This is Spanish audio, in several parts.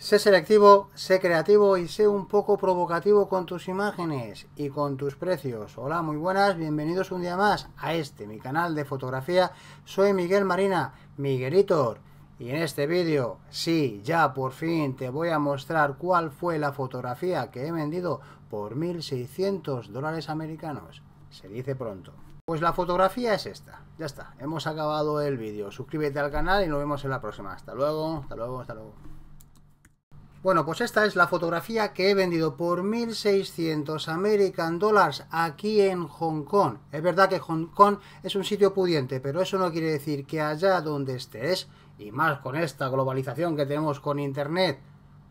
Sé selectivo, sé creativo y sé un poco provocativo con tus imágenes y con tus precios. Hola, muy buenas, bienvenidos un día más a este, mi canal de fotografía. Soy Miguel Marina, Miguelitor. Y en este vídeo, sí, ya por fin te voy a mostrar cuál fue la fotografía que he vendido por 1.600 dólares americanos. Se dice pronto. Pues la fotografía es esta. Ya está, hemos acabado el vídeo. Suscríbete al canal y nos vemos en la próxima. Hasta luego, hasta luego, hasta luego. Bueno, pues esta es la fotografía que he vendido por 1.600 American Dollars aquí en Hong Kong. Es verdad que Hong Kong es un sitio pudiente, pero eso no quiere decir que allá donde estés, y más con esta globalización que tenemos con Internet,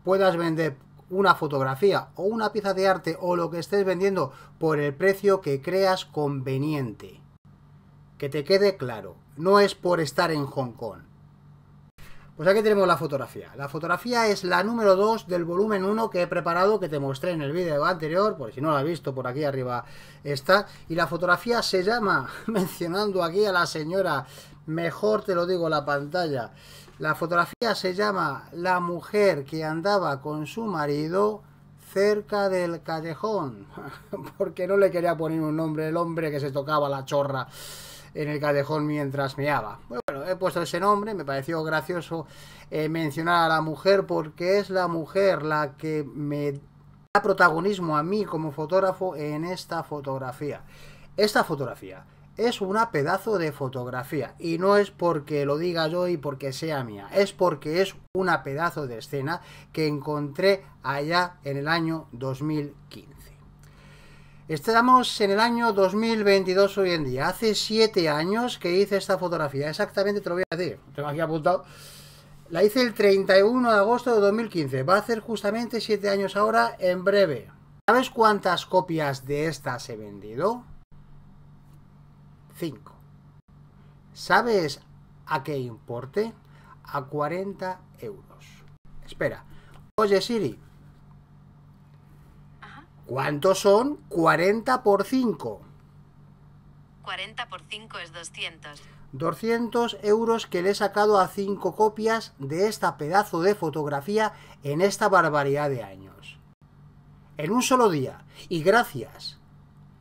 puedas vender una fotografía o una pieza de arte o lo que estés vendiendo por el precio que creas conveniente. Que te quede claro, no es por estar en Hong Kong. Pues aquí tenemos la fotografía. La fotografía es la número 2 del volumen 1 que he preparado, que te mostré en el vídeo anterior, por si no la has visto, por aquí arriba está. Y la fotografía se llama, mencionando aquí a la señora, mejor te lo digo, la pantalla. La fotografía se llama La mujer que andaba con su marido cerca del callejón, porque no le quería poner un nombre el hombre que se tocaba la chorra en el callejón mientras meaba he puesto ese nombre, me pareció gracioso eh, mencionar a la mujer porque es la mujer la que me da protagonismo a mí como fotógrafo en esta fotografía. Esta fotografía es una pedazo de fotografía. Y no es porque lo diga yo y porque sea mía, es porque es una pedazo de escena que encontré allá en el año 2015. Estamos en el año 2022 hoy en día. Hace 7 años que hice esta fotografía. Exactamente te lo voy a decir. Tengo aquí apuntado. La hice el 31 de agosto de 2015. Va a hacer justamente 7 años ahora en breve. ¿Sabes cuántas copias de estas he vendido? 5. ¿Sabes a qué importe? A 40 euros. Espera. Oye Siri, ¿Cuántos son 40 por 5? 40 por 5 es 200. 200 euros que le he sacado a 5 copias de esta pedazo de fotografía en esta barbaridad de años. En un solo día, y gracias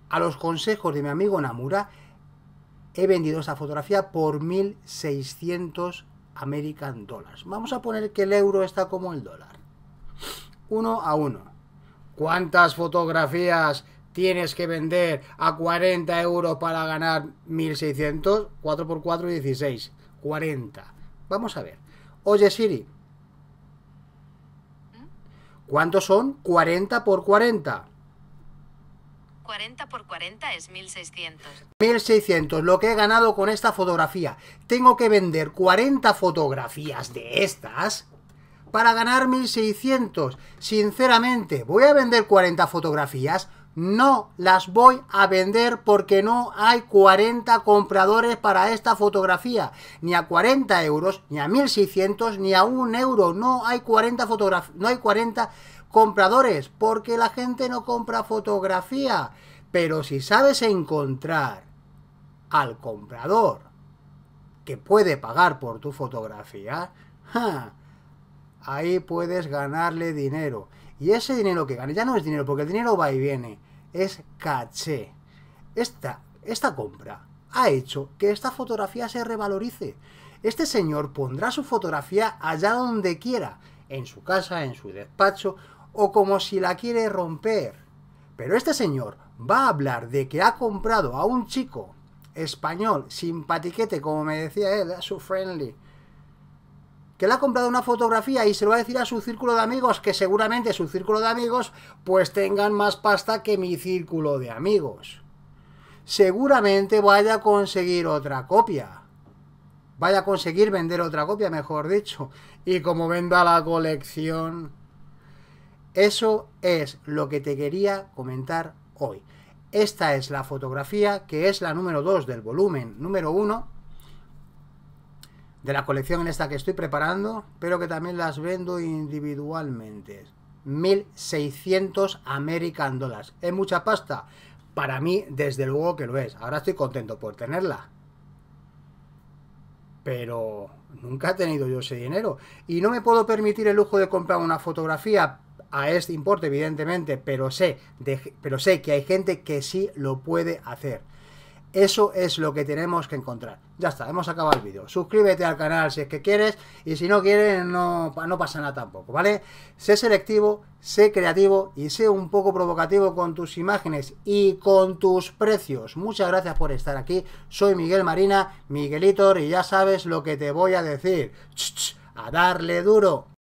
a los consejos de mi amigo Namura, he vendido esta fotografía por 1.600 American Dollars. Vamos a poner que el euro está como el dólar. Uno a uno. ¿Cuántas fotografías tienes que vender a 40 euros para ganar 1600? 4 x 4 16. 40. Vamos a ver. Oye Siri. ¿Cuántos son 40 por 40? 40 por 40 es 1600. 1600, lo que he ganado con esta fotografía. Tengo que vender 40 fotografías de estas para ganar 1600. Sinceramente, ¿voy a vender 40 fotografías? No las voy a vender porque no hay 40 compradores para esta fotografía. Ni a 40 euros, ni a 1600, ni a 1 euro. No hay 40 fotografías, no hay 40 compradores porque la gente no compra fotografía. Pero si sabes encontrar al comprador que puede pagar por tu fotografía, ¡ja! ahí puedes ganarle dinero. Y ese dinero que gane ya no es dinero, porque el dinero va y viene, es caché. Esta, esta compra ha hecho que esta fotografía se revalorice. Este señor pondrá su fotografía allá donde quiera, en su casa, en su despacho, o como si la quiere romper. Pero este señor va a hablar de que ha comprado a un chico español, simpatiquete, como me decía él, su friendly, que le ha comprado una fotografía y se lo va a decir a su círculo de amigos, que seguramente su círculo de amigos pues tengan más pasta que mi círculo de amigos. Seguramente vaya a conseguir otra copia. Vaya a conseguir vender otra copia, mejor dicho. Y como venda la colección... Eso es lo que te quería comentar hoy. Esta es la fotografía que es la número 2 del volumen número 1 de la colección en esta que estoy preparando, pero que también las vendo individualmente. 1.600 American Dollars. Es mucha pasta. Para mí, desde luego que lo es. Ahora estoy contento por tenerla. Pero nunca he tenido yo ese dinero. Y no me puedo permitir el lujo de comprar una fotografía a este importe, evidentemente, pero sé, pero sé que hay gente que sí lo puede hacer. Eso es lo que tenemos que encontrar. Ya está, hemos acabado el vídeo. Suscríbete al canal si es que quieres y si no quieres no, no pasa nada tampoco, ¿vale? Sé selectivo, sé creativo y sé un poco provocativo con tus imágenes y con tus precios. Muchas gracias por estar aquí. Soy Miguel Marina, Miguelitor y ya sabes lo que te voy a decir. a darle duro.